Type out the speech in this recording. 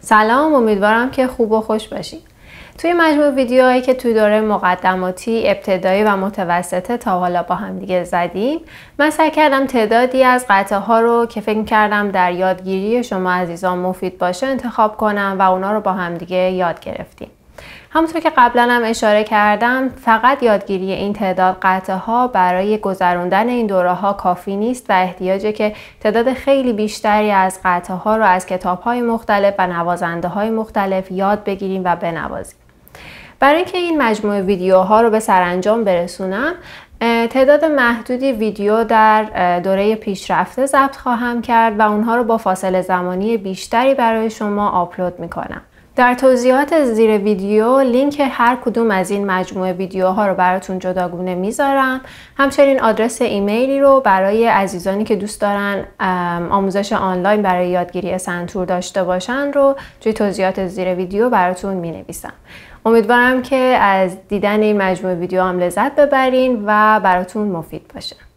سلام امیدوارم که خوب و خوش باشین توی مجموع ویدیوهایی که توی دوره مقدماتی، ابتدایی و متوسطه تا حالا با هم دیگه زدیم من سعی کردم تعدادی از قطعه ها رو که فکر کردم در یادگیری شما عزیزان مفید باشه انتخاب کنم و اونا رو با هم دیگه یاد گرفتیم همونطور که قبلا هم اشاره کردم فقط یادگیری این تعداد قطعه ها برای گذروندن این دوره ها کافی نیست و احتیاجه که تعداد خیلی بیشتری از قطعه ها رو از کتاب های مختلف و نوازنده های مختلف یاد بگیریم و بنوازیم برای اینکه این مجموعه ویدیوها رو به سرانجام برسونم تعداد محدودی ویدیو در دوره پیشرفته ضبط خواهم کرد و اونها رو با فاصله زمانی بیشتری برای شما آپلود میکنم در توضیحات زیر ویدیو لینک هر کدوم از این مجموعه ویدیوها رو براتون جداگونه میذارم همچنین آدرس ایمیلی رو برای عزیزانی که دوست دارن آموزش آنلاین برای یادگیری سنتور داشته باشن رو توی توضیحات زیر ویدیو براتون مینویسم امیدوارم که از دیدن این مجموعه ویدیو هم لذت ببرین و براتون مفید باشه